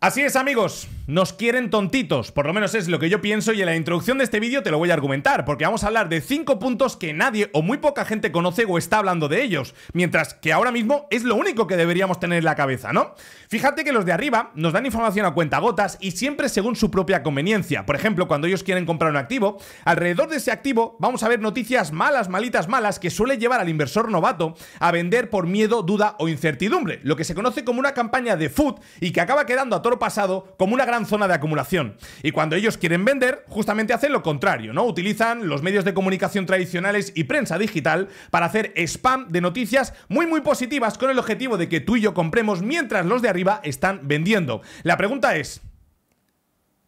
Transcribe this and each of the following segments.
Así es, amigos. Nos quieren tontitos, por lo menos es lo que yo pienso y en la introducción de este vídeo te lo voy a argumentar, porque vamos a hablar de cinco puntos que nadie o muy poca gente conoce o está hablando de ellos, mientras que ahora mismo es lo único que deberíamos tener en la cabeza, ¿no? Fíjate que los de arriba nos dan información a cuentagotas y siempre según su propia conveniencia. Por ejemplo, cuando ellos quieren comprar un activo, alrededor de ese activo vamos a ver noticias malas, malitas, malas que suele llevar al inversor novato a vender por miedo, duda o incertidumbre, lo que se conoce como una campaña de food y que acaba quedando a toro pasado como una gran zona de acumulación. Y cuando ellos quieren vender, justamente hacen lo contrario, ¿no? Utilizan los medios de comunicación tradicionales y prensa digital para hacer spam de noticias muy muy positivas con el objetivo de que tú y yo compremos mientras los de arriba están vendiendo. La pregunta es,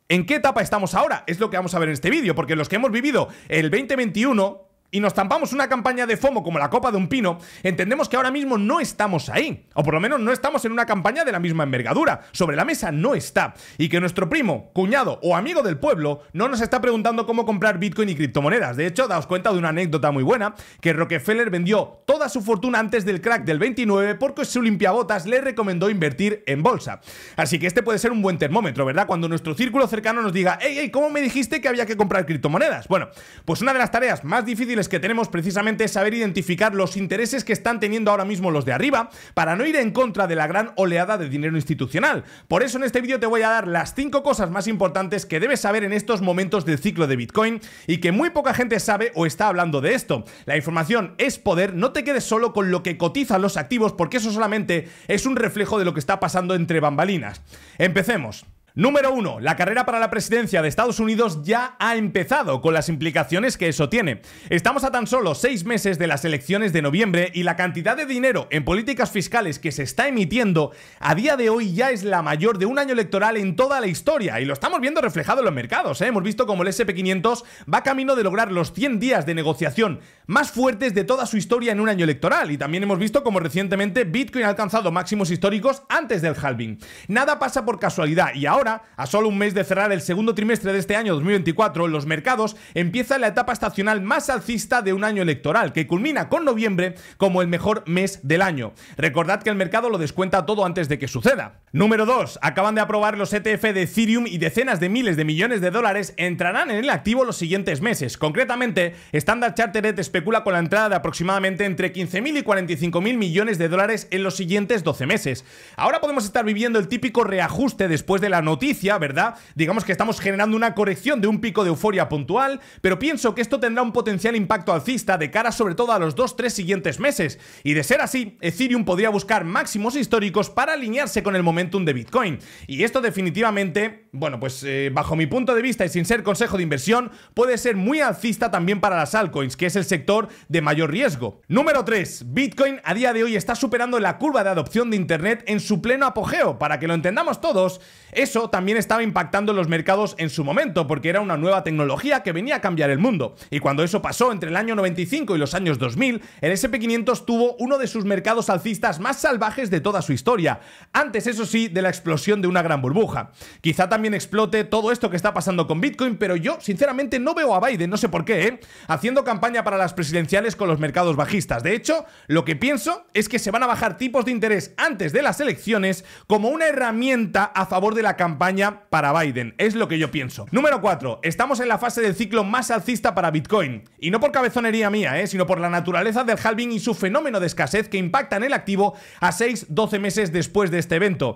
¿En qué etapa estamos ahora? Es lo que vamos a ver en este vídeo, porque los que hemos vivido el 2021, y nos tampamos una campaña de FOMO como la copa de un pino, entendemos que ahora mismo no estamos ahí, o por lo menos no estamos en una campaña de la misma envergadura, sobre la mesa no está, y que nuestro primo, cuñado o amigo del pueblo no nos está preguntando cómo comprar Bitcoin y criptomonedas. De hecho, daos cuenta de una anécdota muy buena, que Rockefeller vendió toda su fortuna antes del crack del 29 porque su limpiabotas le recomendó invertir en bolsa. Así que este puede ser un buen termómetro, ¿verdad? Cuando nuestro círculo cercano nos diga, hey, hey, ¿cómo me dijiste que había que comprar criptomonedas? Bueno, pues una de las tareas más difíciles que tenemos precisamente es saber identificar los intereses que están teniendo ahora mismo los de arriba para no ir en contra de la gran oleada de dinero institucional. Por eso en este vídeo te voy a dar las 5 cosas más importantes que debes saber en estos momentos del ciclo de Bitcoin y que muy poca gente sabe o está hablando de esto. La información es poder, no te quedes solo con lo que cotizan los activos porque eso solamente es un reflejo de lo que está pasando entre bambalinas. Empecemos. Número 1. La carrera para la presidencia de Estados Unidos ya ha empezado, con las implicaciones que eso tiene. Estamos a tan solo seis meses de las elecciones de noviembre y la cantidad de dinero en políticas fiscales que se está emitiendo a día de hoy ya es la mayor de un año electoral en toda la historia y lo estamos viendo reflejado en los mercados. ¿eh? Hemos visto como el SP500 va camino de lograr los 100 días de negociación más fuertes de toda su historia en un año electoral y también hemos visto como recientemente Bitcoin ha alcanzado máximos históricos antes del halving. Nada pasa por casualidad y ahora Ahora, a solo un mes de cerrar el segundo trimestre de este año 2024, los mercados empieza la etapa estacional más alcista de un año electoral, que culmina con noviembre como el mejor mes del año. Recordad que el mercado lo descuenta todo antes de que suceda. Número 2. Acaban de aprobar los ETF de Ethereum y decenas de miles de millones de dólares entrarán en el activo los siguientes meses. Concretamente, Standard Chartered especula con la entrada de aproximadamente entre 15.000 y 45.000 millones de dólares en los siguientes 12 meses. Ahora podemos estar viviendo el típico reajuste después de la noticia, ¿verdad? Digamos que estamos generando una corrección de un pico de euforia puntual, pero pienso que esto tendrá un potencial impacto alcista de cara sobre todo a los 2-3 siguientes meses. Y de ser así, Ethereum podría buscar máximos históricos para alinearse con el momentum de Bitcoin. Y esto definitivamente, bueno, pues eh, bajo mi punto de vista y sin ser consejo de inversión, puede ser muy alcista también para las altcoins, que es el sector de mayor riesgo. Número 3. Bitcoin a día de hoy está superando la curva de adopción de Internet en su pleno apogeo. Para que lo entendamos todos, eso también estaba impactando los mercados en su momento, porque era una nueva tecnología que venía a cambiar el mundo. Y cuando eso pasó entre el año 95 y los años 2000, el SP500 tuvo uno de sus mercados alcistas más salvajes de toda su historia, antes eso sí de la explosión de una gran burbuja. Quizá también explote todo esto que está pasando con Bitcoin, pero yo sinceramente no veo a Biden, no sé por qué, ¿eh? haciendo campaña para las presidenciales con los mercados bajistas. De hecho, lo que pienso es que se van a bajar tipos de interés antes de las elecciones como una herramienta a favor de la campaña campaña para Biden. Es lo que yo pienso. Número 4. Estamos en la fase del ciclo más alcista para Bitcoin. Y no por cabezonería mía, eh, sino por la naturaleza del halving y su fenómeno de escasez que impacta en el activo a 6-12 meses después de este evento.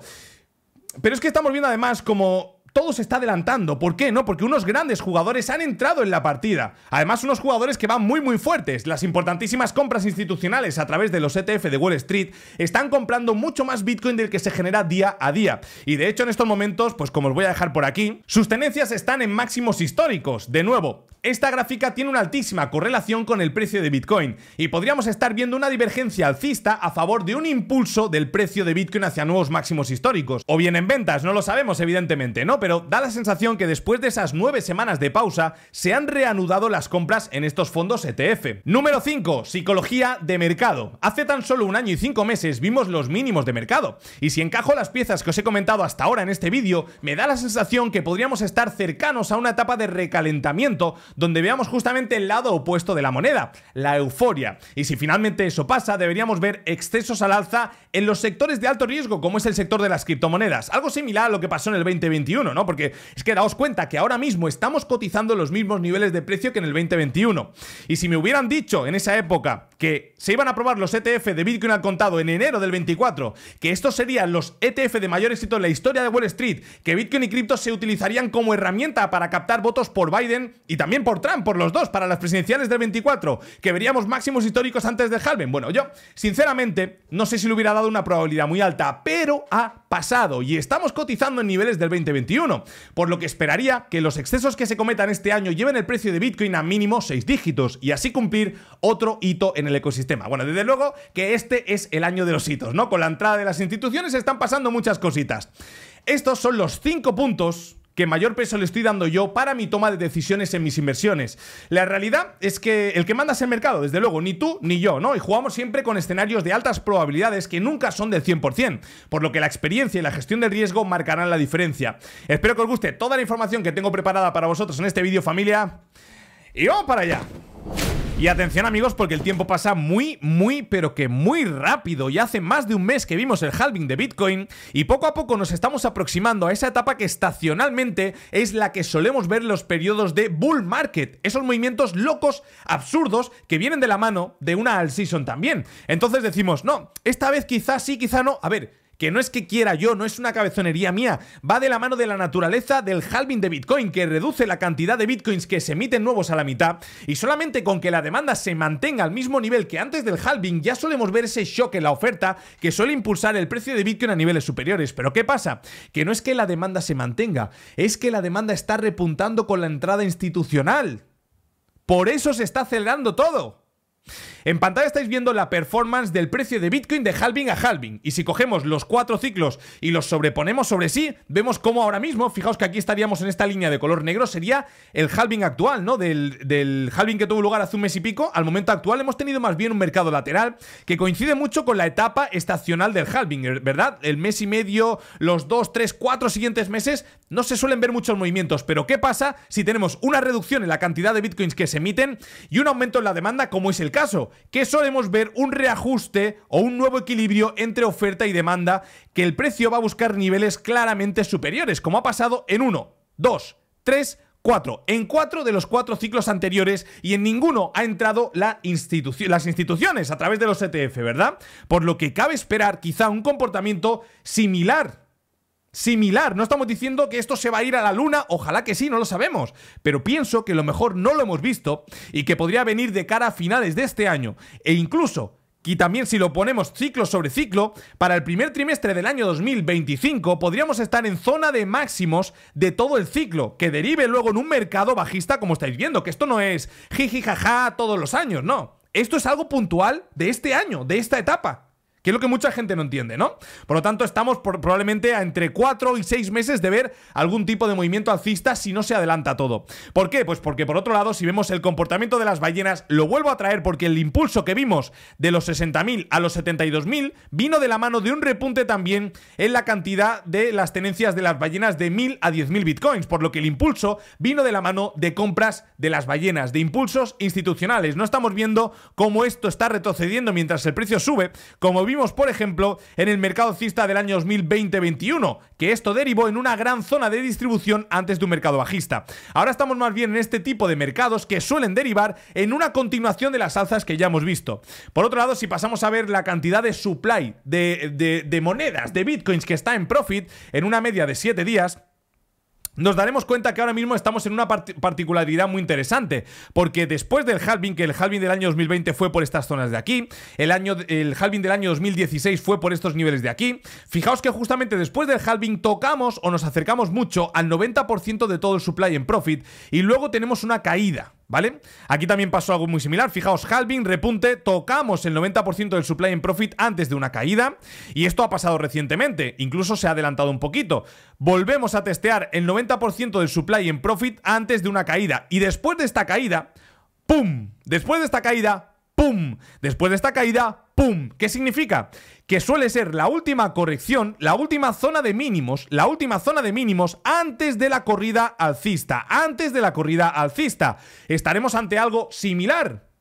Pero es que estamos viendo además como todo se está adelantando. ¿Por qué? No, porque unos grandes jugadores han entrado en la partida. Además, unos jugadores que van muy muy fuertes. Las importantísimas compras institucionales a través de los ETF de Wall Street están comprando mucho más Bitcoin del que se genera día a día. Y de hecho, en estos momentos, pues como os voy a dejar por aquí, sus tenencias están en máximos históricos. De nuevo, esta gráfica tiene una altísima correlación con el precio de Bitcoin y podríamos estar viendo una divergencia alcista a favor de un impulso del precio de Bitcoin hacia nuevos máximos históricos. O bien en ventas, no lo sabemos evidentemente, ¿no? Pero da la sensación que después de esas nueve semanas de pausa se han reanudado las compras en estos fondos ETF. Número 5. Psicología de mercado. Hace tan solo un año y cinco meses vimos los mínimos de mercado. Y si encajo las piezas que os he comentado hasta ahora en este vídeo, me da la sensación que podríamos estar cercanos a una etapa de recalentamiento donde veamos justamente el lado opuesto de la moneda, la euforia. Y si finalmente eso pasa, deberíamos ver excesos al alza en los sectores de alto riesgo, como es el sector de las criptomonedas. Algo similar a lo que pasó en el 2021, ¿no? Porque es que daos cuenta que ahora mismo estamos cotizando los mismos niveles de precio que en el 2021. Y si me hubieran dicho en esa época que se iban a aprobar los ETF de Bitcoin al contado en enero del 24, que estos serían los ETF de mayor éxito en la historia de Wall Street, que Bitcoin y cripto se utilizarían como herramienta para captar votos por Biden y también por Trump, por los dos, para las presidenciales del 24, que veríamos máximos históricos antes de Halven. Bueno, yo, sinceramente, no sé si le hubiera dado una probabilidad muy alta, pero ha pasado y estamos cotizando en niveles del 2021, por lo que esperaría que los excesos que se cometan este año lleven el precio de Bitcoin a mínimo 6 dígitos y así cumplir otro hito en el ecosistema. Bueno, desde luego que este es el año de los hitos, ¿no? Con la entrada de las instituciones están pasando muchas cositas. Estos son los 5 puntos que mayor peso le estoy dando yo para mi toma de decisiones en mis inversiones. La realidad es que el que manda es el mercado, desde luego, ni tú ni yo, ¿no? Y jugamos siempre con escenarios de altas probabilidades que nunca son del 100%, por lo que la experiencia y la gestión del riesgo marcarán la diferencia. Espero que os guste toda la información que tengo preparada para vosotros en este vídeo familia y vamos para allá. Y atención amigos, porque el tiempo pasa muy, muy, pero que muy rápido. Y hace más de un mes que vimos el halving de Bitcoin y poco a poco nos estamos aproximando a esa etapa que estacionalmente es la que solemos ver en los periodos de bull market. Esos movimientos locos, absurdos, que vienen de la mano de una all season también. Entonces decimos, no, esta vez quizás sí, quizá no. A ver, que no es que quiera yo, no es una cabezonería mía, va de la mano de la naturaleza del halving de Bitcoin, que reduce la cantidad de Bitcoins que se emiten nuevos a la mitad, y solamente con que la demanda se mantenga al mismo nivel que antes del halving, ya solemos ver ese shock en la oferta que suele impulsar el precio de Bitcoin a niveles superiores. Pero ¿qué pasa? Que no es que la demanda se mantenga, es que la demanda está repuntando con la entrada institucional. Por eso se está acelerando todo. En pantalla estáis viendo la performance del precio de Bitcoin de halving a halving. Y si cogemos los cuatro ciclos y los sobreponemos sobre sí, vemos cómo ahora mismo, fijaos que aquí estaríamos en esta línea de color negro, sería el halving actual, ¿no? Del, del halving que tuvo lugar hace un mes y pico, al momento actual hemos tenido más bien un mercado lateral que coincide mucho con la etapa estacional del halving, er, ¿verdad? El mes y medio, los dos, tres, cuatro siguientes meses, no se suelen ver muchos movimientos. Pero ¿qué pasa si tenemos una reducción en la cantidad de bitcoins que se emiten y un aumento en la demanda, como es el caso? que solemos ver un reajuste o un nuevo equilibrio entre oferta y demanda, que el precio va a buscar niveles claramente superiores, como ha pasado en 1, 2, 3, 4. En cuatro de los cuatro ciclos anteriores y en ninguno ha entrado las instituciones a través de los ETF, ¿verdad? Por lo que cabe esperar quizá un comportamiento similar similar. No estamos diciendo que esto se va a ir a la luna, ojalá que sí, no lo sabemos. Pero pienso que lo mejor no lo hemos visto y que podría venir de cara a finales de este año. E incluso y también si lo ponemos ciclo sobre ciclo, para el primer trimestre del año 2025 podríamos estar en zona de máximos de todo el ciclo, que derive luego en un mercado bajista como estáis viendo, que esto no es jiji jaja todos los años, no. Esto es algo puntual de este año, de esta etapa que es lo que mucha gente no entiende, ¿no? Por lo tanto, estamos probablemente a entre 4 y 6 meses de ver algún tipo de movimiento alcista si no se adelanta todo. ¿Por qué? Pues porque por otro lado, si vemos el comportamiento de las ballenas, lo vuelvo a traer porque el impulso que vimos de los 60.000 a los 72.000 vino de la mano de un repunte también en la cantidad de las tenencias de las ballenas de 1.000 a 10.000 bitcoins, por lo que el impulso vino de la mano de compras de las ballenas, de impulsos institucionales. No estamos viendo cómo esto está retrocediendo mientras el precio sube, como vimos por ejemplo, en el mercado cista del año 2020-21, que esto derivó en una gran zona de distribución antes de un mercado bajista. Ahora estamos más bien en este tipo de mercados que suelen derivar en una continuación de las alzas que ya hemos visto. Por otro lado, si pasamos a ver la cantidad de supply de, de monedas, de bitcoins que está en profit en una media de 7 días, nos daremos cuenta que ahora mismo estamos en una particularidad muy interesante, porque después del halving, que el halving del año 2020 fue por estas zonas de aquí, el, año, el halving del año 2016 fue por estos niveles de aquí, fijaos que justamente después del halving tocamos o nos acercamos mucho al 90% de todo el supply en profit y luego tenemos una caída. ¿Vale? Aquí también pasó algo muy similar. Fijaos, halving, repunte, tocamos el 90% del supply en profit antes de una caída. Y esto ha pasado recientemente, incluso se ha adelantado un poquito. Volvemos a testear el 90% del supply en profit antes de una caída. Y después de esta caída, ¡pum! Después de esta caída, ¡Pum! Después de esta caída, ¡pum! ¿Qué significa? Que suele ser la última corrección, la última zona de mínimos, la última zona de mínimos antes de la corrida alcista, antes de la corrida alcista. Estaremos ante algo similar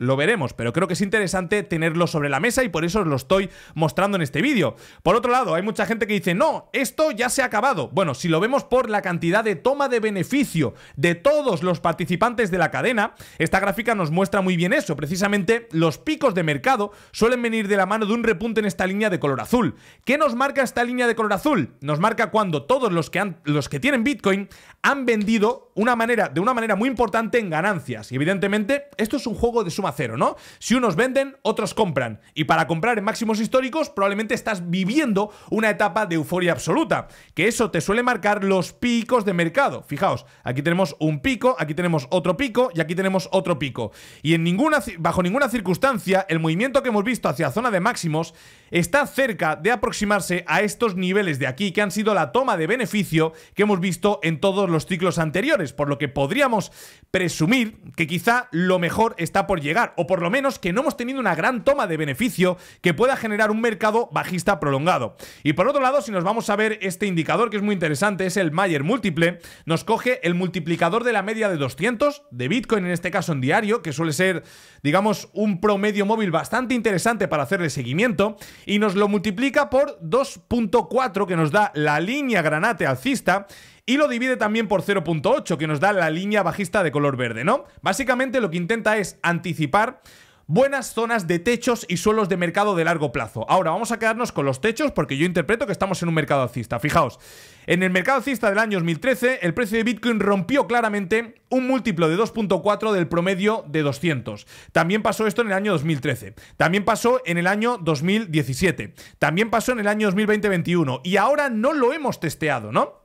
lo veremos, pero creo que es interesante tenerlo sobre la mesa y por eso os lo estoy mostrando en este vídeo. Por otro lado, hay mucha gente que dice, no, esto ya se ha acabado. Bueno, si lo vemos por la cantidad de toma de beneficio de todos los participantes de la cadena, esta gráfica nos muestra muy bien eso. Precisamente los picos de mercado suelen venir de la mano de un repunte en esta línea de color azul. ¿Qué nos marca esta línea de color azul? Nos marca cuando todos los que, han, los que tienen Bitcoin han vendido una manera, de una manera muy importante en ganancias. Y evidentemente, esto es un juego de suma cero, ¿no? Si unos venden, otros compran. Y para comprar en máximos históricos, probablemente estás viviendo una etapa de euforia absoluta, que eso te suele marcar los picos de mercado. Fijaos, aquí tenemos un pico, aquí tenemos otro pico y aquí tenemos otro pico. Y en ninguna, bajo ninguna circunstancia, el movimiento que hemos visto hacia zona de máximos está cerca de aproximarse a estos niveles de aquí, que han sido la toma de beneficio que hemos visto en todos los ciclos anteriores, por lo que podríamos presumir que quizá lo mejor está por llegar o por lo menos que no hemos tenido una gran toma de beneficio que pueda generar un mercado bajista prolongado. Y por otro lado, si nos vamos a ver este indicador que es muy interesante, es el Mayer múltiple, nos coge el multiplicador de la media de 200 de Bitcoin, en este caso en diario, que suele ser, digamos, un promedio móvil bastante interesante para hacerle seguimiento, y nos lo multiplica por 2.4 que nos da la línea granate alcista y lo divide también por 0.8, que nos da la línea bajista de color verde, ¿no? Básicamente lo que intenta es anticipar buenas zonas de techos y suelos de mercado de largo plazo. Ahora vamos a quedarnos con los techos porque yo interpreto que estamos en un mercado alcista. Fijaos, en el mercado alcista del año 2013 el precio de Bitcoin rompió claramente un múltiplo de 2.4 del promedio de 200. También pasó esto en el año 2013. También pasó en el año 2017. También pasó en el año 2020-21. Y ahora no lo hemos testeado, ¿no?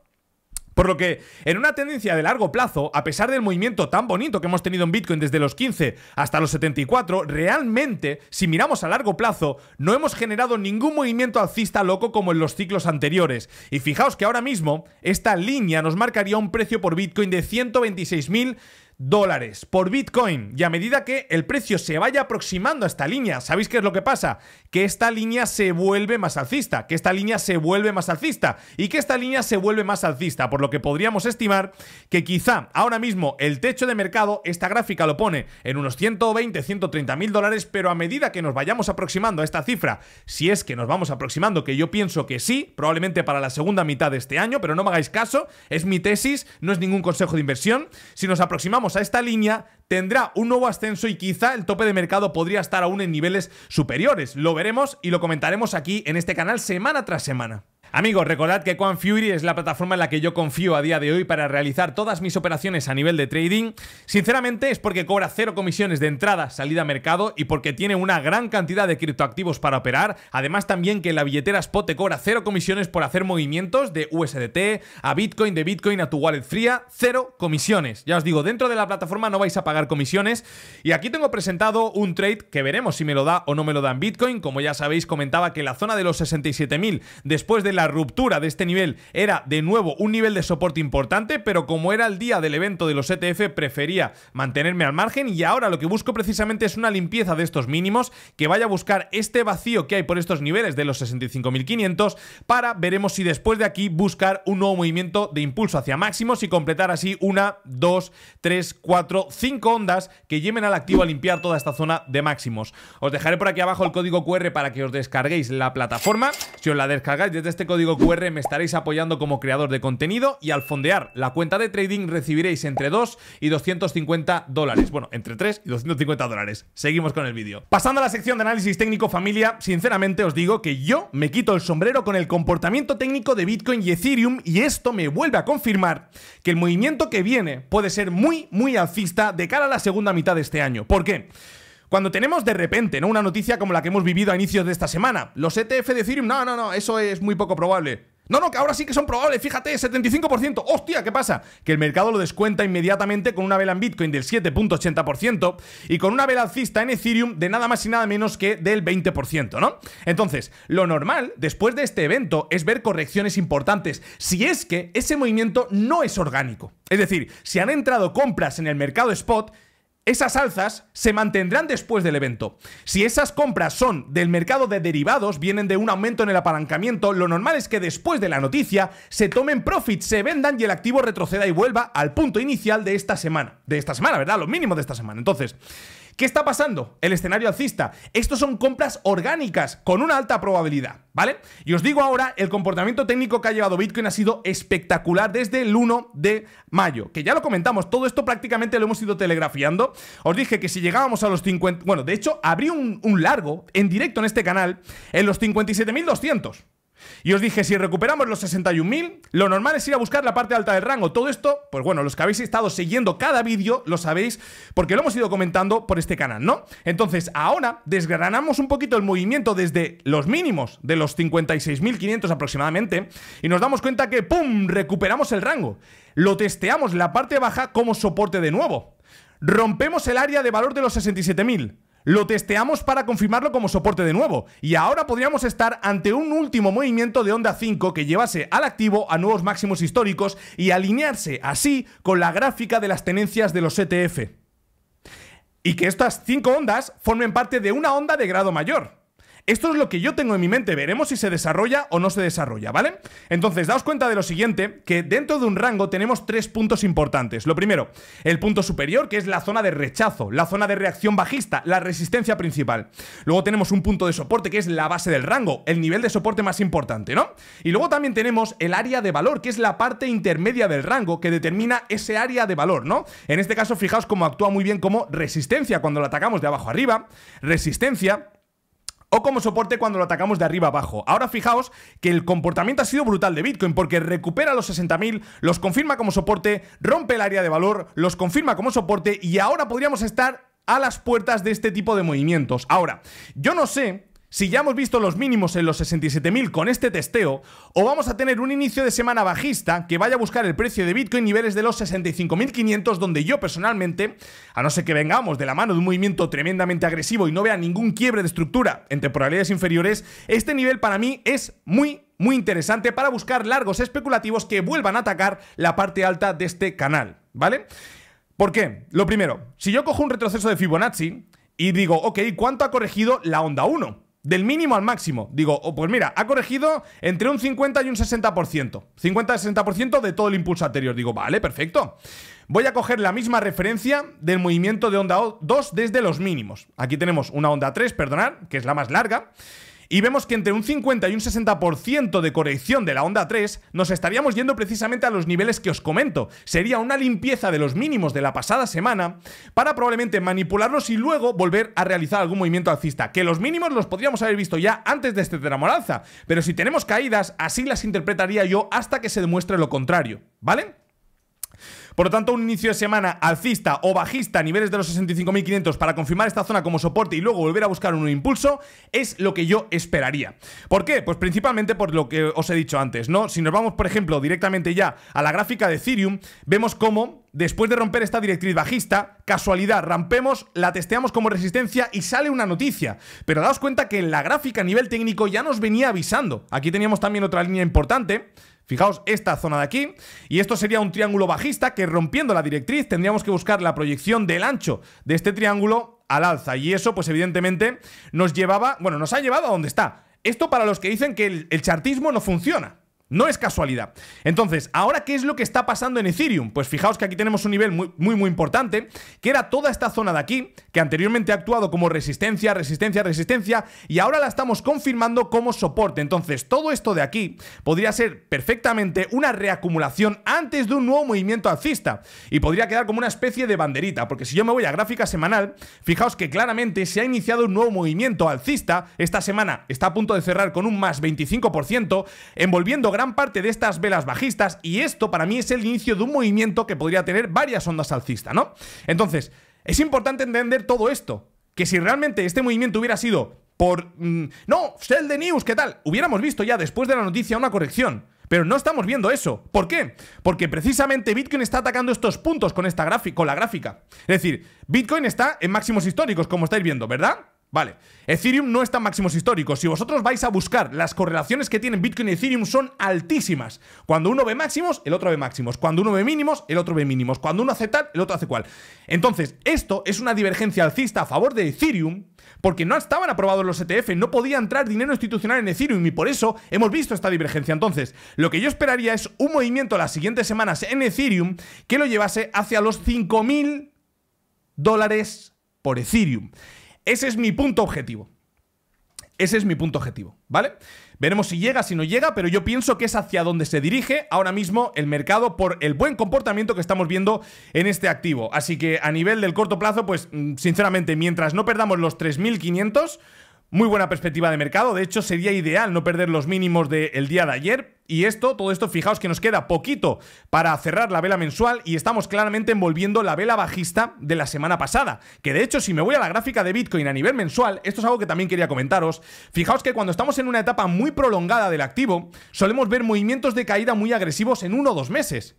Por lo que, en una tendencia de largo plazo, a pesar del movimiento tan bonito que hemos tenido en Bitcoin desde los 15 hasta los 74, realmente, si miramos a largo plazo, no hemos generado ningún movimiento alcista loco como en los ciclos anteriores. Y fijaos que ahora mismo, esta línea nos marcaría un precio por Bitcoin de 126.000 dólares por Bitcoin y a medida que el precio se vaya aproximando a esta línea, ¿sabéis qué es lo que pasa? Que esta línea se vuelve más alcista, que esta línea se vuelve más alcista y que esta línea se vuelve más alcista, por lo que podríamos estimar que quizá ahora mismo el techo de mercado, esta gráfica lo pone en unos 120, 130 mil dólares, pero a medida que nos vayamos aproximando a esta cifra, si es que nos vamos aproximando, que yo pienso que sí, probablemente para la segunda mitad de este año, pero no me hagáis caso, es mi tesis, no es ningún consejo de inversión, si nos aproximamos a esta línea, tendrá un nuevo ascenso y quizá el tope de mercado podría estar aún en niveles superiores. Lo veremos y lo comentaremos aquí en este canal semana tras semana. Amigos, recordad que Quan es la plataforma en la que yo confío a día de hoy para realizar todas mis operaciones a nivel de trading. Sinceramente es porque cobra cero comisiones de entrada, salida a mercado y porque tiene una gran cantidad de criptoactivos para operar. Además también que la billetera Spot te cobra cero comisiones por hacer movimientos de USDT a Bitcoin, de Bitcoin a tu wallet fría, cero comisiones. Ya os digo, dentro de la plataforma no vais a pagar comisiones. Y aquí tengo presentado un trade que veremos si me lo da o no me lo da en Bitcoin. Como ya sabéis, comentaba que la zona de los 67.000 después de la ruptura de este nivel era de nuevo un nivel de soporte importante, pero como era el día del evento de los ETF, prefería mantenerme al margen y ahora lo que busco precisamente es una limpieza de estos mínimos que vaya a buscar este vacío que hay por estos niveles de los 65.500 para veremos si después de aquí buscar un nuevo movimiento de impulso hacia máximos y completar así una, dos, tres, cuatro, cinco ondas que lleven al activo a limpiar toda esta zona de máximos. Os dejaré por aquí abajo el código QR para que os descarguéis la plataforma. Si os la descargáis desde este este código QR me estaréis apoyando como creador de contenido y al fondear la cuenta de trading recibiréis entre 2 y 250 dólares. Bueno, entre 3 y 250 dólares. Seguimos con el vídeo. Pasando a la sección de análisis técnico familia, sinceramente os digo que yo me quito el sombrero con el comportamiento técnico de Bitcoin y Ethereum y esto me vuelve a confirmar que el movimiento que viene puede ser muy, muy alcista de cara a la segunda mitad de este año. ¿Por qué? Cuando tenemos de repente, ¿no? Una noticia como la que hemos vivido a inicios de esta semana. Los ETF de Ethereum, no, no, no, eso es muy poco probable. No, no, que ahora sí que son probables, fíjate, 75%. ¡Hostia! ¿Qué pasa? Que el mercado lo descuenta inmediatamente con una vela en Bitcoin del 7.80% y con una vela alcista en Ethereum de nada más y nada menos que del 20%, ¿no? Entonces, lo normal después de este evento es ver correcciones importantes, si es que ese movimiento no es orgánico. Es decir, si han entrado compras en el mercado spot esas alzas se mantendrán después del evento. Si esas compras son del mercado de derivados, vienen de un aumento en el apalancamiento, lo normal es que después de la noticia se tomen profits, se vendan y el activo retroceda y vuelva al punto inicial de esta semana. De esta semana, ¿verdad? Lo mínimo de esta semana. Entonces, ¿Qué está pasando? El escenario alcista. Estos son compras orgánicas con una alta probabilidad, ¿vale? Y os digo ahora, el comportamiento técnico que ha llevado Bitcoin ha sido espectacular desde el 1 de mayo, que ya lo comentamos, todo esto prácticamente lo hemos ido telegrafiando. Os dije que si llegábamos a los 50, bueno, de hecho, abrí un, un largo en directo en este canal en los 57.200. Y os dije, si recuperamos los 61.000, lo normal es ir a buscar la parte alta del rango. Todo esto, pues bueno, los que habéis estado siguiendo cada vídeo, lo sabéis, porque lo hemos ido comentando por este canal, ¿no? Entonces, ahora desgranamos un poquito el movimiento desde los mínimos de los 56.500 aproximadamente, y nos damos cuenta que, ¡pum!, recuperamos el rango. Lo testeamos la parte baja como soporte de nuevo. Rompemos el área de valor de los 67.000 lo testeamos para confirmarlo como soporte de nuevo, y ahora podríamos estar ante un último movimiento de onda 5 que llevase al activo a nuevos máximos históricos y alinearse así con la gráfica de las tenencias de los ETF. Y que estas 5 ondas formen parte de una onda de grado mayor. Esto es lo que yo tengo en mi mente, veremos si se desarrolla o no se desarrolla, ¿vale? Entonces, daos cuenta de lo siguiente, que dentro de un rango tenemos tres puntos importantes. Lo primero, el punto superior, que es la zona de rechazo, la zona de reacción bajista, la resistencia principal. Luego tenemos un punto de soporte, que es la base del rango, el nivel de soporte más importante, ¿no? Y luego también tenemos el área de valor, que es la parte intermedia del rango, que determina ese área de valor, ¿no? En este caso, fijaos cómo actúa muy bien como resistencia cuando lo atacamos de abajo arriba, resistencia o como soporte cuando lo atacamos de arriba abajo. Ahora fijaos que el comportamiento ha sido brutal de Bitcoin porque recupera los 60.000, los confirma como soporte, rompe el área de valor, los confirma como soporte y ahora podríamos estar a las puertas de este tipo de movimientos. Ahora, yo no sé si ya hemos visto los mínimos en los 67.000 con este testeo, o vamos a tener un inicio de semana bajista que vaya a buscar el precio de Bitcoin niveles de los 65.500, donde yo personalmente, a no ser que vengamos de la mano de un movimiento tremendamente agresivo y no vea ningún quiebre de estructura en temporalidades inferiores, este nivel para mí es muy, muy interesante para buscar largos especulativos que vuelvan a atacar la parte alta de este canal, ¿vale? ¿Por qué? Lo primero, si yo cojo un retroceso de Fibonacci y digo, ok, ¿cuánto ha corregido la onda 1? Del mínimo al máximo. Digo, oh, pues mira, ha corregido entre un 50 y un 60%. 50-60% de todo el impulso anterior. Digo, vale, perfecto. Voy a coger la misma referencia del movimiento de onda 2 desde los mínimos. Aquí tenemos una onda 3, perdonad, que es la más larga y vemos que entre un 50 y un 60% de corrección de la onda 3 nos estaríamos yendo precisamente a los niveles que os comento. Sería una limpieza de los mínimos de la pasada semana para probablemente manipularlos y luego volver a realizar algún movimiento alcista, que los mínimos los podríamos haber visto ya antes de este tramoranza, pero si tenemos caídas, así las interpretaría yo hasta que se demuestre lo contrario, ¿vale? Por lo tanto, un inicio de semana alcista o bajista a niveles de los 65.500 para confirmar esta zona como soporte y luego volver a buscar un impulso es lo que yo esperaría. ¿Por qué? Pues principalmente por lo que os he dicho antes, ¿no? Si nos vamos, por ejemplo, directamente ya a la gráfica de Ethereum, vemos cómo Después de romper esta directriz bajista, casualidad, rampemos, la testeamos como resistencia y sale una noticia. Pero daos cuenta que en la gráfica a nivel técnico ya nos venía avisando. Aquí teníamos también otra línea importante, Fijaos esta zona de aquí, y esto sería un triángulo bajista que rompiendo la directriz tendríamos que buscar la proyección del ancho de este triángulo al alza, y eso pues evidentemente nos llevaba, bueno, nos ha llevado a donde está. Esto para los que dicen que el, el chartismo no funciona, no es casualidad. Entonces, ahora, ¿qué es lo que está pasando en Ethereum? Pues fijaos que aquí tenemos un nivel muy, muy, muy importante, que era toda esta zona de aquí, que anteriormente ha actuado como resistencia, resistencia, resistencia, y ahora la estamos confirmando como soporte. Entonces, todo esto de aquí podría ser perfectamente una reacumulación antes de un nuevo movimiento alcista, y podría quedar como una especie de banderita, porque si yo me voy a gráfica semanal, fijaos que claramente se ha iniciado un nuevo movimiento alcista, esta semana está a punto de cerrar con un más 25%, envolviendo gran parte de estas velas bajistas y esto para mí es el inicio de un movimiento que podría tener varias ondas alcistas, ¿no? Entonces, es importante entender todo esto, que si realmente este movimiento hubiera sido por... Mm, no, sell de news, ¿qué tal? Hubiéramos visto ya después de la noticia una corrección. Pero no estamos viendo eso. ¿Por qué? Porque precisamente Bitcoin está atacando estos puntos con, esta con la gráfica. Es decir, Bitcoin está en máximos históricos, como estáis viendo, ¿verdad? Vale. Ethereum no está en máximos históricos. Si vosotros vais a buscar, las correlaciones que tienen Bitcoin y Ethereum son altísimas. Cuando uno ve máximos, el otro ve máximos. Cuando uno ve mínimos, el otro ve mínimos. Cuando uno hace tal, el otro hace cual. Entonces, esto es una divergencia alcista a favor de Ethereum, porque no estaban aprobados los ETF, no podía entrar dinero institucional en Ethereum y por eso hemos visto esta divergencia. Entonces, lo que yo esperaría es un movimiento las siguientes semanas en Ethereum que lo llevase hacia los 5.000 dólares por Ethereum. Ese es mi punto objetivo. Ese es mi punto objetivo, ¿vale? Veremos si llega, si no llega, pero yo pienso que es hacia donde se dirige ahora mismo el mercado por el buen comportamiento que estamos viendo en este activo. Así que a nivel del corto plazo, pues mm, sinceramente, mientras no perdamos los 3.500, muy buena perspectiva de mercado. De hecho, sería ideal no perder los mínimos del día de ayer. Y esto, todo esto, fijaos que nos queda poquito para cerrar la vela mensual y estamos claramente envolviendo la vela bajista de la semana pasada. Que de hecho, si me voy a la gráfica de Bitcoin a nivel mensual, esto es algo que también quería comentaros. Fijaos que cuando estamos en una etapa muy prolongada del activo, solemos ver movimientos de caída muy agresivos en uno o dos meses.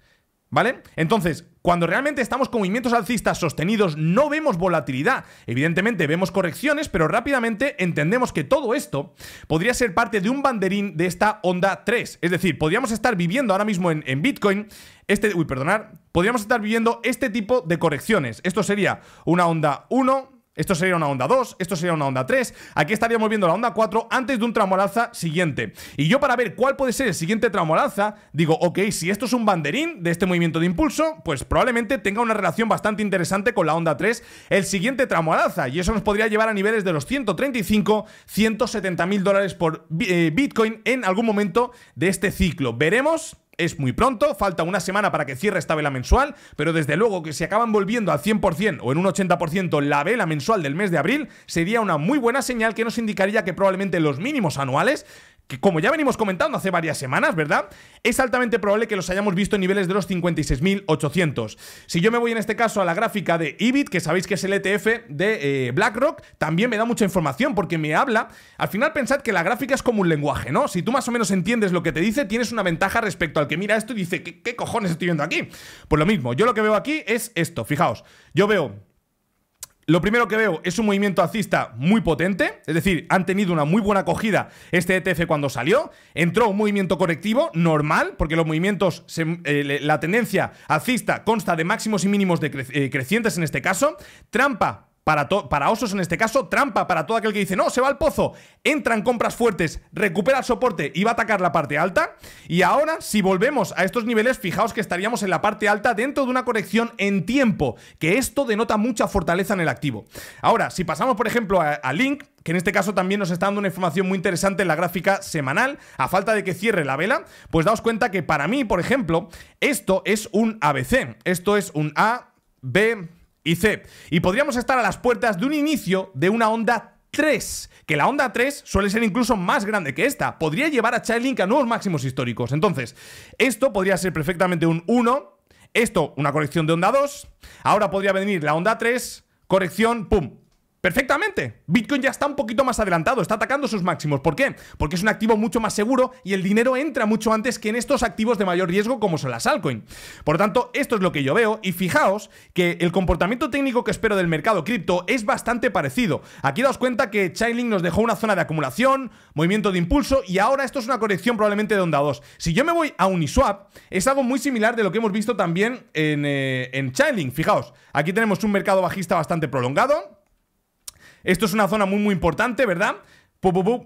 ¿Vale? Entonces, cuando realmente estamos con movimientos alcistas sostenidos, no vemos volatilidad. Evidentemente vemos correcciones, pero rápidamente entendemos que todo esto podría ser parte de un banderín de esta onda 3. Es decir, podríamos estar viviendo ahora mismo en, Bitcoin este... Uy, perdonar. Podríamos estar viviendo este tipo de correcciones. Esto sería una onda 1, esto sería una onda 2, esto sería una onda 3. Aquí estaríamos viendo la onda 4 antes de un tramo siguiente. Y yo para ver cuál puede ser el siguiente tramo digo, ok, si esto es un banderín de este movimiento de impulso, pues probablemente tenga una relación bastante interesante con la onda 3 el siguiente tramo Y eso nos podría llevar a niveles de los 135, 170 mil dólares por eh, Bitcoin en algún momento de este ciclo. Veremos es muy pronto, falta una semana para que cierre esta vela mensual, pero desde luego que si acaban volviendo al 100% o en un 80% la vela mensual del mes de abril, sería una muy buena señal que nos indicaría que probablemente los mínimos anuales que como ya venimos comentando hace varias semanas, ¿verdad? Es altamente probable que los hayamos visto en niveles de los 56.800. Si yo me voy en este caso a la gráfica de EBIT, que sabéis que es el ETF de eh, BlackRock, también me da mucha información porque me habla... Al final pensad que la gráfica es como un lenguaje, ¿no? Si tú más o menos entiendes lo que te dice, tienes una ventaja respecto al que mira esto y dice, ¿qué, qué cojones estoy viendo aquí? Pues lo mismo, yo lo que veo aquí es esto, fijaos, yo veo lo primero que veo es un movimiento alcista muy potente, es decir, han tenido una muy buena acogida este ETF cuando salió, entró un movimiento correctivo normal, porque los movimientos, eh, la tendencia alcista consta de máximos y mínimos eh, crecientes en este caso, trampa para, para osos en este caso, trampa para todo aquel que dice, no, se va al pozo, entran compras fuertes, recupera el soporte y va a atacar la parte alta. Y ahora, si volvemos a estos niveles, fijaos que estaríamos en la parte alta dentro de una corrección en tiempo, que esto denota mucha fortaleza en el activo. Ahora, si pasamos, por ejemplo, a, a Link, que en este caso también nos está dando una información muy interesante en la gráfica semanal, a falta de que cierre la vela, pues daos cuenta que para mí, por ejemplo, esto es un ABC, esto es un A, B, y C. Y podríamos estar a las puertas de un inicio de una onda 3, que la onda 3 suele ser incluso más grande que esta. Podría llevar a Link a nuevos máximos históricos. Entonces, esto podría ser perfectamente un 1, esto una corrección de onda 2, ahora podría venir la onda 3, corrección, pum, Perfectamente. Bitcoin ya está un poquito más adelantado, está atacando sus máximos. ¿Por qué? Porque es un activo mucho más seguro y el dinero entra mucho antes que en estos activos de mayor riesgo como son las altcoins Por lo tanto, esto es lo que yo veo y fijaos que el comportamiento técnico que espero del mercado cripto es bastante parecido. Aquí daos cuenta que Chainlink nos dejó una zona de acumulación, movimiento de impulso y ahora esto es una corrección probablemente de onda 2. Si yo me voy a Uniswap, es algo muy similar de lo que hemos visto también en, eh, en Chainlink. Fijaos, aquí tenemos un mercado bajista bastante prolongado esto es una zona muy, muy importante, ¿verdad?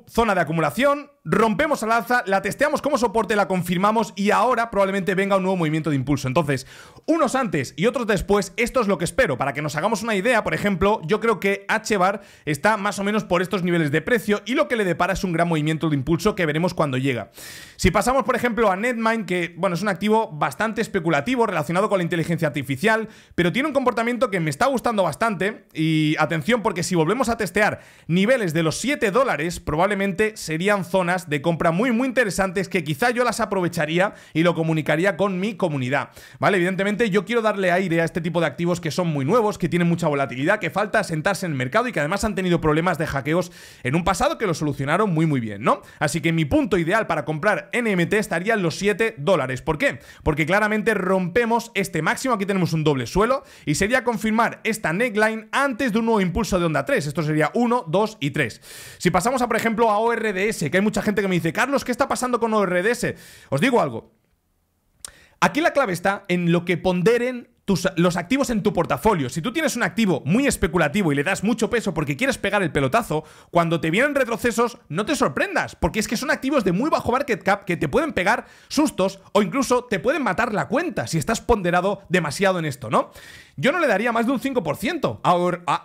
zona de acumulación, rompemos al alza, la testeamos como soporte, la confirmamos y ahora probablemente venga un nuevo movimiento de impulso. Entonces, unos antes y otros después, esto es lo que espero. Para que nos hagamos una idea, por ejemplo, yo creo que HBAR está más o menos por estos niveles de precio y lo que le depara es un gran movimiento de impulso que veremos cuando llega. Si pasamos, por ejemplo, a Netmind, que bueno, es un activo bastante especulativo relacionado con la inteligencia artificial, pero tiene un comportamiento que me está gustando bastante y atención porque si volvemos a testear niveles de los 7 dólares, probablemente serían zonas de compra muy, muy interesantes que quizá yo las aprovecharía y lo comunicaría con mi comunidad. ¿Vale? Evidentemente, yo quiero darle aire a este tipo de activos que son muy nuevos, que tienen mucha volatilidad, que falta sentarse en el mercado y que además han tenido problemas de hackeos en un pasado que lo solucionaron muy, muy bien, ¿no? Así que mi punto ideal para comprar NMT estaría en los 7 dólares. ¿Por qué? Porque claramente rompemos este máximo. Aquí tenemos un doble suelo y sería confirmar esta neckline antes de un nuevo impulso de onda 3. Esto sería 1, 2 y 3. Si pasamos a, por ejemplo, a ORDS, que hay mucha gente que me dice, Carlos, ¿qué está pasando con ORDS? Os digo algo. Aquí la clave está en lo que ponderen tus, los activos en tu portafolio. Si tú tienes un activo muy especulativo y le das mucho peso porque quieres pegar el pelotazo, cuando te vienen retrocesos no te sorprendas, porque es que son activos de muy bajo market cap que te pueden pegar sustos o incluso te pueden matar la cuenta si estás ponderado demasiado en esto, ¿no? Yo no le daría más de un 5% a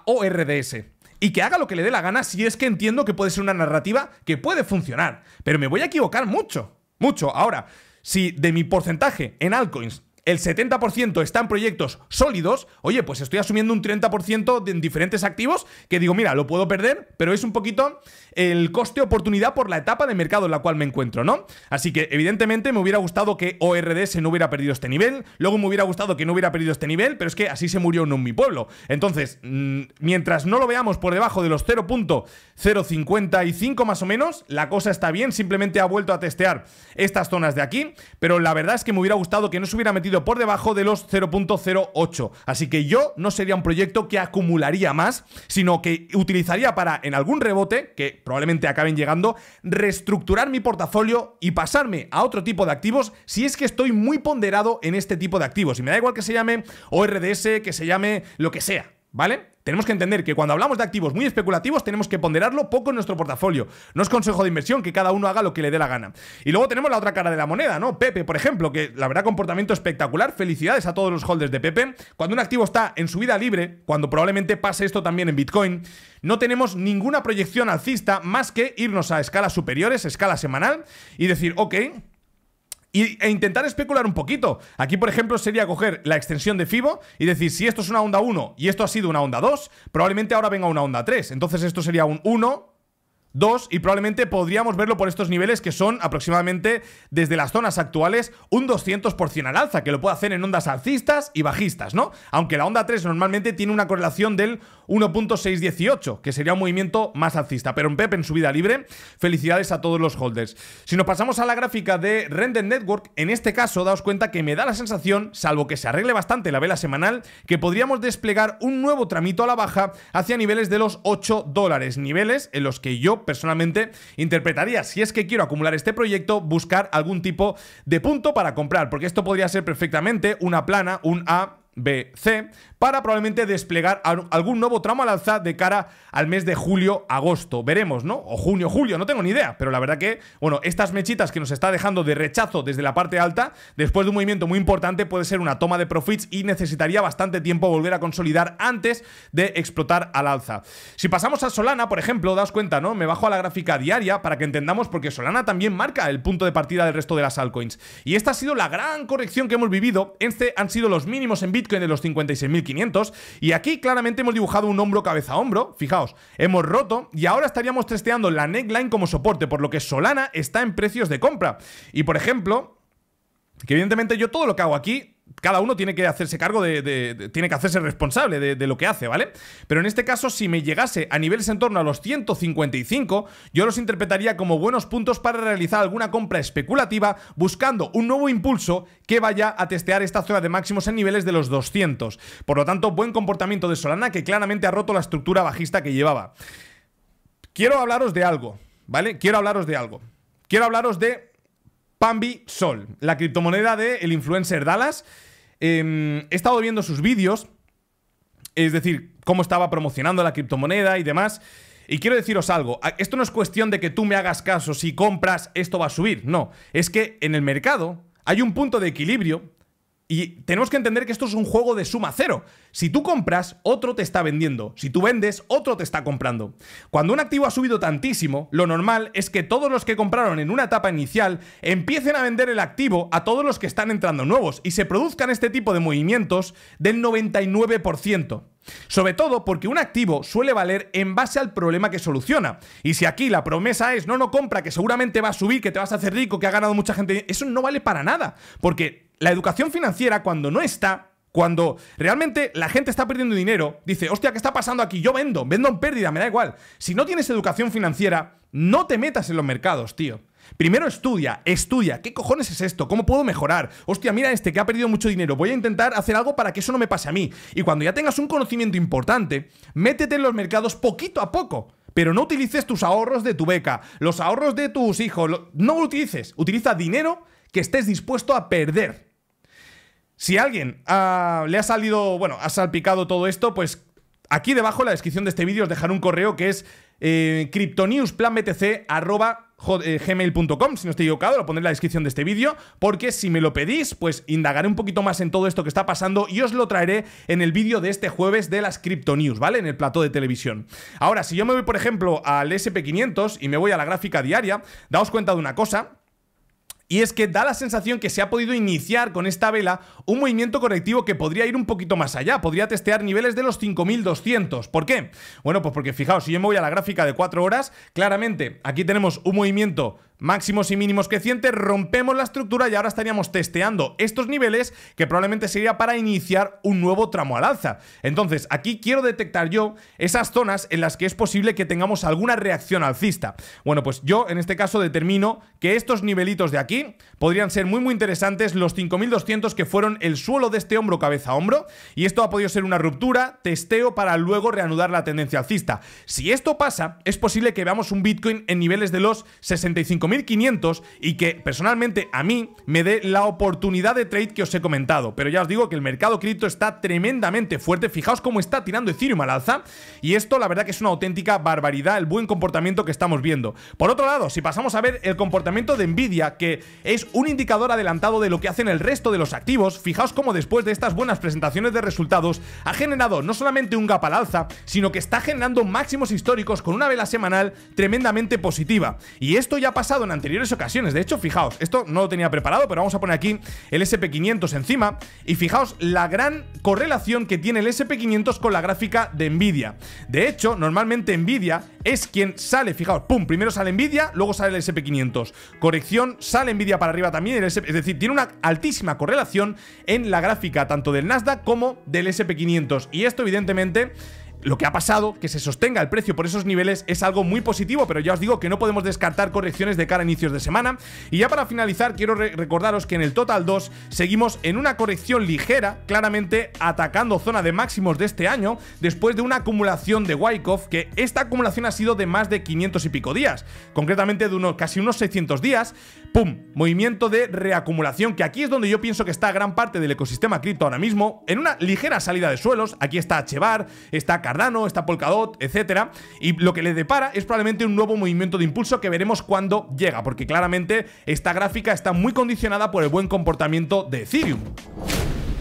ORDS y que haga lo que le dé la gana si es que entiendo que puede ser una narrativa que puede funcionar. Pero me voy a equivocar mucho, mucho. Ahora, si de mi porcentaje en altcoins el 70% está en proyectos sólidos, oye, pues estoy asumiendo un 30% en diferentes activos que digo, mira, lo puedo perder, pero es un poquito el coste-oportunidad por la etapa de mercado en la cual me encuentro, ¿no? Así que, evidentemente, me hubiera gustado que ORDS no hubiera perdido este nivel, luego me hubiera gustado que no hubiera perdido este nivel, pero es que así se murió uno en mi pueblo. Entonces, mm, mientras no lo veamos por debajo de los 0.055 más o menos, la cosa está bien, simplemente ha vuelto a testear estas zonas de aquí, pero la verdad es que me hubiera gustado que no se hubiera metido por debajo de los 0.08. Así que yo no sería un proyecto que acumularía más, sino que utilizaría para, en algún rebote, que probablemente acaben llegando, reestructurar mi portafolio y pasarme a otro tipo de activos si es que estoy muy ponderado en este tipo de activos. Y me da igual que se llame ORDS, que se llame lo que sea, ¿vale? Tenemos que entender que cuando hablamos de activos muy especulativos tenemos que ponderarlo poco en nuestro portafolio. No es consejo de inversión que cada uno haga lo que le dé la gana. Y luego tenemos la otra cara de la moneda, ¿no? Pepe, por ejemplo, que la verdad comportamiento espectacular. Felicidades a todos los holders de Pepe. Cuando un activo está en su vida libre, cuando probablemente pase esto también en Bitcoin, no tenemos ninguna proyección alcista más que irnos a escalas superiores, escala semanal, y decir, ok, e intentar especular un poquito. Aquí, por ejemplo, sería coger la extensión de FIBO y decir, si esto es una onda 1 y esto ha sido una onda 2, probablemente ahora venga una onda 3. Entonces esto sería un 1, 2 y probablemente podríamos verlo por estos niveles que son aproximadamente desde las zonas actuales un 200% al alza, que lo puede hacer en ondas alcistas y bajistas, ¿no? Aunque la onda 3 normalmente tiene una correlación del 1.618, que sería un movimiento más alcista. Pero en PEP, en subida libre, felicidades a todos los holders. Si nos pasamos a la gráfica de Render Network, en este caso, daos cuenta que me da la sensación, salvo que se arregle bastante la vela semanal, que podríamos desplegar un nuevo tramito a la baja hacia niveles de los 8 dólares, niveles en los que yo personalmente interpretaría, si es que quiero acumular este proyecto, buscar algún tipo de punto para comprar, porque esto podría ser perfectamente una plana, un A BC para probablemente desplegar algún nuevo tramo al alza de cara al mes de julio-agosto. Veremos, ¿no? O junio-julio, no tengo ni idea, pero la verdad que, bueno, estas mechitas que nos está dejando de rechazo desde la parte alta, después de un movimiento muy importante, puede ser una toma de profits y necesitaría bastante tiempo volver a consolidar antes de explotar al alza. Si pasamos a Solana, por ejemplo, das cuenta, ¿no? Me bajo a la gráfica diaria para que entendamos porque Solana también marca el punto de partida del resto de las altcoins. Y esta ha sido la gran corrección que hemos vivido. Este han sido los mínimos en Bitcoin de los 56.500. Y aquí claramente hemos dibujado un hombro cabeza a hombro. Fijaos, hemos roto y ahora estaríamos testeando la neckline como soporte, por lo que Solana está en precios de compra. Y por ejemplo, que evidentemente yo todo lo que hago aquí cada uno tiene que hacerse cargo de, tiene que hacerse responsable de, de, lo que hace, ¿vale? Pero en este caso, si me llegase a niveles en torno a los 155, yo los interpretaría como buenos puntos para realizar alguna compra especulativa buscando un nuevo impulso que vaya a testear esta zona de máximos en niveles de los 200. Por lo tanto, buen comportamiento de Solana que claramente ha roto la estructura bajista que llevaba. Quiero hablaros de algo, ¿vale? Quiero hablaros de algo. Quiero hablaros de Pambi Sol, la criptomoneda del el influencer Dallas. Em, he estado viendo sus vídeos, es decir, cómo estaba promocionando la criptomoneda y demás. Y quiero deciros algo, esto no es cuestión de que tú me hagas caso, si compras esto va a subir, no, es que en el mercado hay un punto de equilibrio y tenemos que entender que esto es un juego de suma cero. Si tú compras, otro te está vendiendo. Si tú vendes, otro te está comprando. Cuando un activo ha subido tantísimo, lo normal es que todos los que compraron en una etapa inicial empiecen a vender el activo a todos los que están entrando nuevos y se produzcan este tipo de movimientos del 99%. Sobre todo porque un activo suele valer en base al problema que soluciona. Y si aquí la promesa es no, no compra, que seguramente va a subir, que te vas a hacer rico, que ha ganado mucha gente, eso no vale para nada. Porque la educación financiera cuando no está, cuando realmente la gente está perdiendo dinero, dice, hostia, ¿qué está pasando aquí? Yo vendo, vendo en pérdida, me da igual. Si no tienes educación financiera, no te metas en los mercados, tío. Primero estudia, estudia, ¿qué cojones es esto? ¿Cómo puedo mejorar? Hostia, mira este que ha perdido mucho dinero, voy a intentar hacer algo para que eso no me pase a mí. Y cuando ya tengas un conocimiento importante, métete en los mercados poquito a poco. Pero no utilices tus ahorros de tu beca, los ahorros de tus hijos, no lo utilices. Utiliza dinero que estés dispuesto a perder. Si alguien ah, le ha salido, bueno, ha salpicado todo esto, pues aquí debajo en la descripción de este vídeo os dejaré un correo que es eh, eh si no estoy equivocado, lo pondré en la descripción de este vídeo, porque si me lo pedís, pues indagaré un poquito más en todo esto que está pasando y os lo traeré en el vídeo de este jueves de las CryptoNews ¿vale? En el plató de televisión. Ahora, si yo me voy, por ejemplo, al SP500 y me voy a la gráfica diaria, daos cuenta de una cosa, y es que da la sensación que se ha podido iniciar con esta vela un movimiento correctivo que podría ir un poquito más allá, podría testear niveles de los 5200. ¿Por qué? Bueno, pues porque fijaos, si yo me voy a la gráfica de 4 horas, claramente aquí tenemos un movimiento máximos y mínimos crecientes, rompemos la estructura y ahora estaríamos testeando estos niveles que probablemente sería para iniciar un nuevo tramo al alza. Entonces, aquí quiero detectar yo esas zonas en las que es posible que tengamos alguna reacción alcista. Bueno, pues yo en este caso determino que estos nivelitos de aquí podrían ser muy muy interesantes, los 5200 que fueron el suelo de este hombro cabeza a hombro, y esto ha podido ser una ruptura, testeo para luego reanudar la tendencia alcista. Si esto pasa, es posible que veamos un Bitcoin en niveles de los 65 1500 y que personalmente a mí me dé la oportunidad de trade que os he comentado. Pero ya os digo que el mercado cripto está tremendamente fuerte. Fijaos cómo está tirando Ethereum al alza. Y esto la verdad que es una auténtica barbaridad, el buen comportamiento que estamos viendo. Por otro lado, si pasamos a ver el comportamiento de Nvidia, que es un indicador adelantado de lo que hacen el resto de los activos, fijaos cómo después de estas buenas presentaciones de resultados ha generado no solamente un gap al alza, sino que está generando máximos históricos con una vela semanal tremendamente positiva. Y esto ya pasa en anteriores ocasiones. De hecho, fijaos, esto no lo tenía preparado, pero vamos a poner aquí el SP500 encima. Y fijaos la gran correlación que tiene el SP500 con la gráfica de Nvidia. De hecho, normalmente Nvidia es quien sale, fijaos, pum, primero sale Nvidia, luego sale el SP500. Corrección, sale Nvidia para arriba también, es decir, tiene una altísima correlación en la gráfica tanto del Nasdaq como del SP500. Y esto evidentemente lo que ha pasado, que se sostenga el precio por esos niveles es algo muy positivo, pero ya os digo que no podemos descartar correcciones de cara a inicios de semana. Y ya para finalizar, quiero recordaros que en el Total 2 seguimos en una corrección ligera, claramente atacando zona de máximos de este año, después de una acumulación de Wyckoff, que esta acumulación ha sido de más de 500 y pico días, concretamente de casi unos 600 días, ¡Pum! Movimiento de reacumulación, que aquí es donde yo pienso que está gran parte del ecosistema cripto ahora mismo, en una ligera salida de suelos. Aquí está Chevar, está Cardano, está Polkadot, etc. Y lo que le depara es probablemente un nuevo movimiento de impulso que veremos cuando llega, porque claramente esta gráfica está muy condicionada por el buen comportamiento de Ethereum.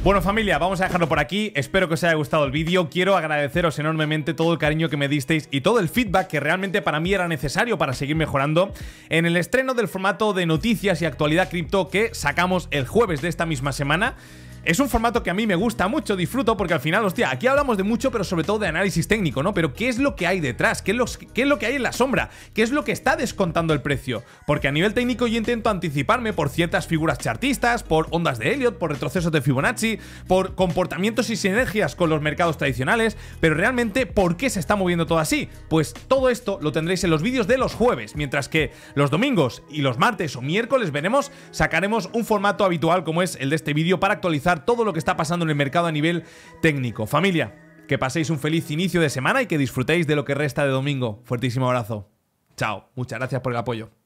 Bueno, familia, vamos a dejarlo por aquí. Espero que os haya gustado el vídeo. Quiero agradeceros enormemente todo el cariño que me disteis y todo el feedback que realmente para mí era necesario para seguir mejorando en el estreno del formato de noticias y actualidad cripto que sacamos el jueves de esta misma semana. Es un formato que a mí me gusta mucho, disfruto, porque al final, hostia, aquí hablamos de mucho, pero sobre todo de análisis técnico, ¿no? Pero ¿qué es lo que hay detrás? ¿Qué es lo, es lo que hay en la sombra? ¿Qué es lo que está descontando el precio? Porque a nivel técnico yo intento anticiparme por ciertas figuras chartistas, por ondas de Elliot, por retrocesos de Fibonacci, por comportamientos y sinergias con los mercados tradicionales, pero realmente, ¿por qué se está moviendo todo así? Pues todo esto lo tendréis en los vídeos de los jueves, mientras que los domingos y los martes o miércoles veremos, sacaremos un formato habitual como es el de este vídeo para actualizar todo lo que está pasando en el mercado a nivel técnico. Familia, que paséis un feliz inicio de semana y que disfrutéis de lo que resta de domingo. Fuertísimo abrazo. Chao, muchas gracias por el apoyo.